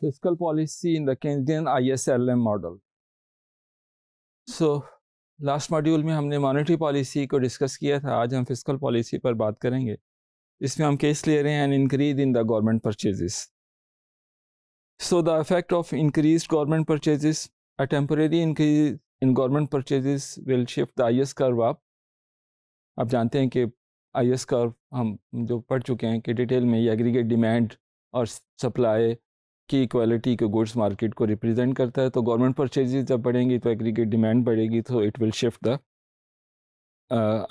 fiscal policy in the Keynesian ISLM model. So, last module में हमने monetary policy को discuss किया था आज हम फिजिकल पॉलिसी पर बात करेंगे इसमें हम केस ले रहे हैं an increase in the government purchases. So the effect of increase government purchases, a temporary increase in government purchases will shift the I S curve आप आप जानते हैं कि आई एस कर्व हम जो पढ़ चुके हैं कि डिटेल में ये एग्रीगेट डिमांड और सप्लाई की इक्वालिटी के गुड्स मार्केट को रिप्रेजेंट करता है तो गवर्नमेंट परचेजेज जब बढ़ेंगी तो एग्रीगेट डिमांड बढ़ेगी तो it will shift the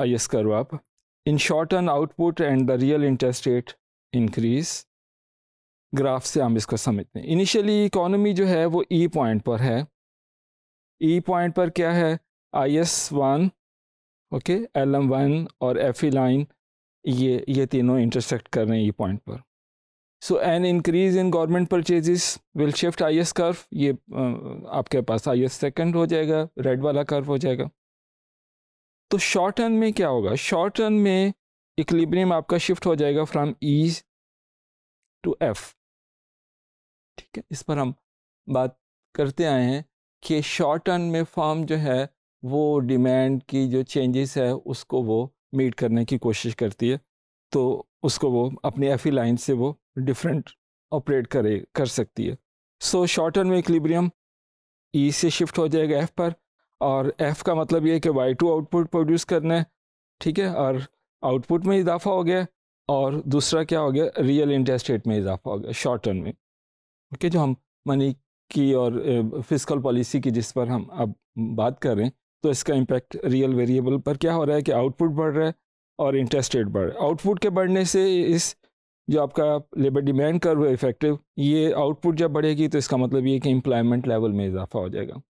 I S curve आप in short term output and the real interest rate increase graph से हम इसको समझते हैं इनिशियली इकोनॉमी जो है वो ई e पॉइंट पर है ई e पॉइंट पर क्या है I S one okay L M one और एफ ई लाइन ये ये तीनों इंटरसेक्ट कर रहे हैं ई e पॉइंट पर so an increase in government purchases will shift I S curve ये आपके पास आई एस सेकेंड हो जाएगा रेड वाला कर्व हो जाएगा तो शॉर्ट टर्न में क्या होगा शॉर्ट टर्न में इक्लिब्रियम आपका शिफ्ट हो जाएगा फ्रॉम ई टू एफ ठीक है इस पर हम बात करते आए हैं कि शॉर्ट टर्न में फॉर्म जो है वो डिमांड की जो चेंजेस है उसको वो मीट करने की कोशिश करती है तो उसको वो अपनी एफ लाइन से वो डिफरेंट ऑपरेट करे कर सकती है सो शॉर्ट टर्म में इक्लिब्रियम ई e से शिफ्ट हो जाएगा एफ़ पर और एफ़ का मतलब ये है कि वाई टू आउटपुट प्रोड्यूस करना है ठीक है और आउटपुट में इजाफा हो गया और दूसरा क्या हो गया रियल इंटरेस्ट रेट में इजाफा हो गया शॉर्ट टर्म में ओके जो हम मनी की और फिजिकल पॉलिसी की जिस पर हम अब बात कर रहे हैं तो इसका इम्पैक्ट रियल वेरिएबल पर क्या हो रहा है कि आउटपुट बढ़ रहा है और इंटरेस्ट रेट बढ़ रहा है आउटपुट के बढ़ने से इस जो आपका लेबर डिमांड कर है इफेक्टिव ये आउटपुट जब बढ़ेगी तो इसका मतलब ये कि एम्प्लॉयमेंट लेवल में इजाफा हो जाएगा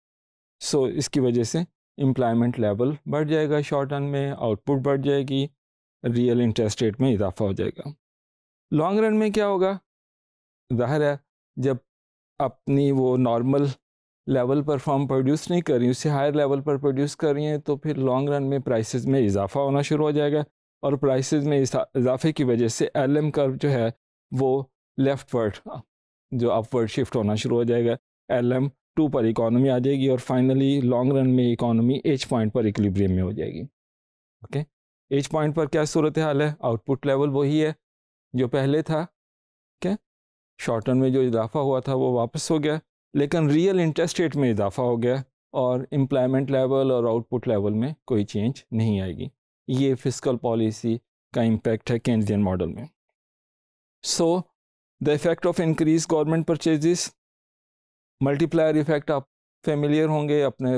सो so, इसकी वजह से एम्प्लॉयमेंट लेवल बढ़ जाएगा शॉर्ट रन में आउटपुट बढ़ जाएगी रियल इंटरेस्ट रेट में इजाफा हो जाएगा लॉन्ग रन में क्या होगा जाहिर है जब अपनी वो नॉर्मल लेवल पर फॉर्म प्रोड्यूस नहीं कर रही उससे हायर लेवल पर प्रोड्यूस कर रही हैं तो फिर लॉन्ग रन में प्राइसेस में इजाफा होना शुरू हो जाएगा और प्राइसेस में इजाफे की वजह से एल एम कर्व जो है वो लेफ्ट वर्ड जो अपवर्ड शिफ्ट होना शुरू हो जाएगा एल एम टू पर इकोनॉमी आ जाएगी और फाइनली लॉन्ग रन में इकोनॉमी एच पॉइंट पर इक्लिब्रियम में हो जाएगी ओके एच पॉइंट पर क्या सूरत हाल है आउटपुट लेवल वही है जो पहले था क्या शॉर्ट रन में जो इजाफा हुआ था वो वापस हो गया लेकिन रियल इंटरेस्ट रेट में इजाफा हो गया और एम्प्लॉयमेंट लेवल और आउटपुट लेवल में कोई चेंज नहीं आएगी ये फिजिकल पॉलिसी का इम्पैक्ट है केंद्रियन मॉडल में so the effect of increase government purchases multiplier effect आप फेमिलियर होंगे अपने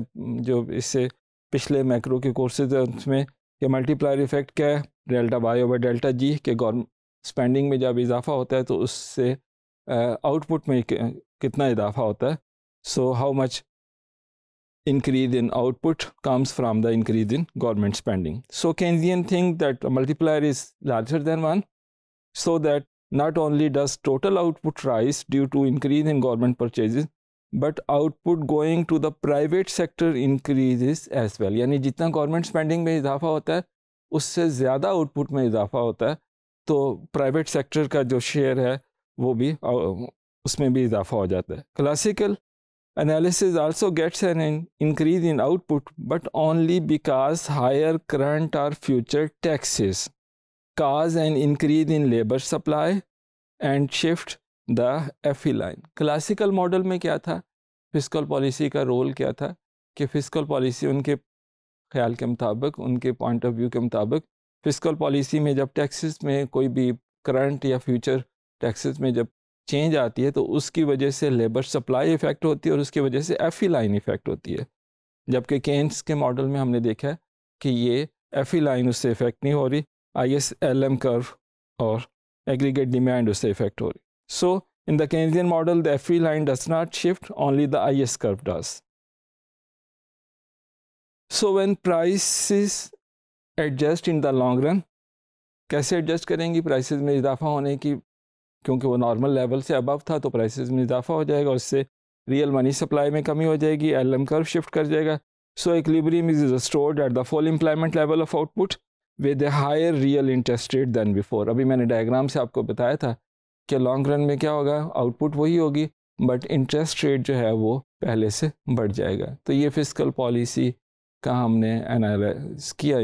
जो इससे पिछले मैक्रो के कोर्सेज है उसमें कि मल्टीप्लायर इफेक्ट क्या है delta Y over delta G के गवर्नमेंट स्पेंडिंग में जब इजाफा होता है तो उससे आउटपुट में कितना इजाफा होता है so how much increase in output comes from the increase in government spending. So Keynesian think that a multiplier is larger than one, so that not only does total output rise due to increase in government purchases but output going to the private sector increases as well Yani jitna government spending mein इजाफा hota hai, usse zyada output mein इजाफा hota hai, to private sector ka jo share hai, wo bhi, usme bhi इजाफा ho jata hai. Classical Analysis also gets an in increase in output, but only because higher current or future taxes cause an increase in labor supply and shift the FE line. Classical model में क्या था fiscal policy का role क्या था कि fiscal policy उनके ख्याल के मुताबिक उनके point of view के मुताबिक fiscal policy में जब taxes में कोई भी current या future taxes में जब चेंज आती है तो उसकी वजह से लेबर सप्लाई इफ़ेक्ट होती है और उसकी वजह से एफ लाइन इफ़ेक्ट होती है जबकि केन्स के मॉडल में हमने देखा है कि ये एफ लाइन उससे इफ़ेक्ट नहीं हो रही I S L M curve और एग्रीगेट डिमांड उससे इफ़ेक्ट हो रही so in the Keynesian model the F line does not shift only the I S curve does so when price adjust in the long run कैसे adjust करेंगी prices में इजाफा होने की क्योंकि वो नॉर्मल लेवल से अबव था तो प्राइसेस में इजाफा हो जाएगा उससे रियल मनी सप्लाई में कमी हो जाएगी एल एम कर्व शिफ्ट कर जाएगा so equilibrium is stored at the full employment level of output with a higher real interest rate than before अभी मैंने डायग्राम से आपको बताया था कि लॉन्ग रन में क्या होगा आउटपुट वही होगी बट इंटरेस्ट रेट जो है वो पहले से बढ़ जाएगा तो ये फिजिकल पॉलिसी का हमने एनालाइज किया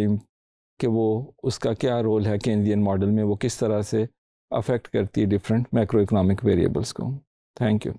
कि वो उसका क्या रोल है केंद्रियन मॉडल में वो किस तरह से अफेक्ट करती है डिफरेंट मैक्रो इकोनॉमिक वेरिएबल्स को थैंक यू